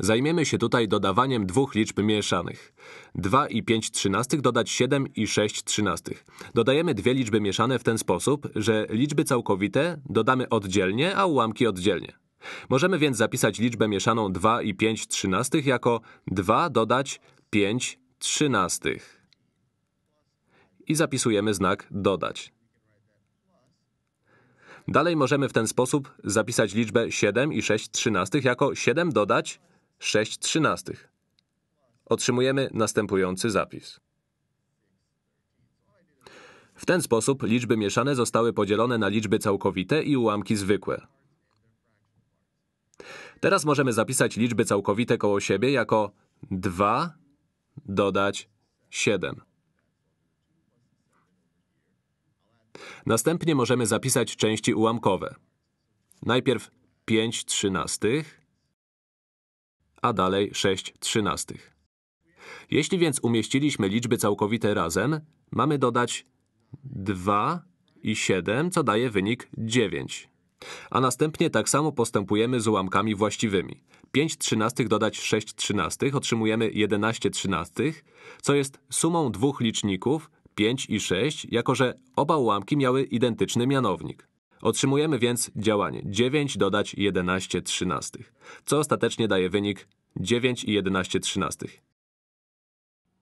Zajmiemy się tutaj dodawaniem dwóch liczb mieszanych. 2 i 5 trzynastych dodać 7 i 6 trzynastych. Dodajemy dwie liczby mieszane w ten sposób, że liczby całkowite dodamy oddzielnie, a ułamki oddzielnie. Możemy więc zapisać liczbę mieszaną 2 i 5 trzynastych jako 2 dodać 5 trzynastych. I zapisujemy znak dodać. Dalej możemy w ten sposób zapisać liczbę 7 i 6 trzynastych jako 7 dodać 6 trzynastych. Otrzymujemy następujący zapis. W ten sposób liczby mieszane zostały podzielone na liczby całkowite i ułamki zwykłe. Teraz możemy zapisać liczby całkowite koło siebie jako 2 dodać 7. Następnie możemy zapisać części ułamkowe. Najpierw 5 trzynastych, a dalej 6 trzynastych. Jeśli więc umieściliśmy liczby całkowite razem, mamy dodać 2 i 7, co daje wynik 9. A następnie tak samo postępujemy z ułamkami właściwymi. 5 trzynastych dodać 6 trzynastych otrzymujemy 11 trzynastych, co jest sumą dwóch liczników 5 i 6, jako że oba ułamki miały identyczny mianownik. Otrzymujemy więc działanie 9 dodać 11 trzynastych, co ostatecznie daje wynik 9 i 11 trzynastych.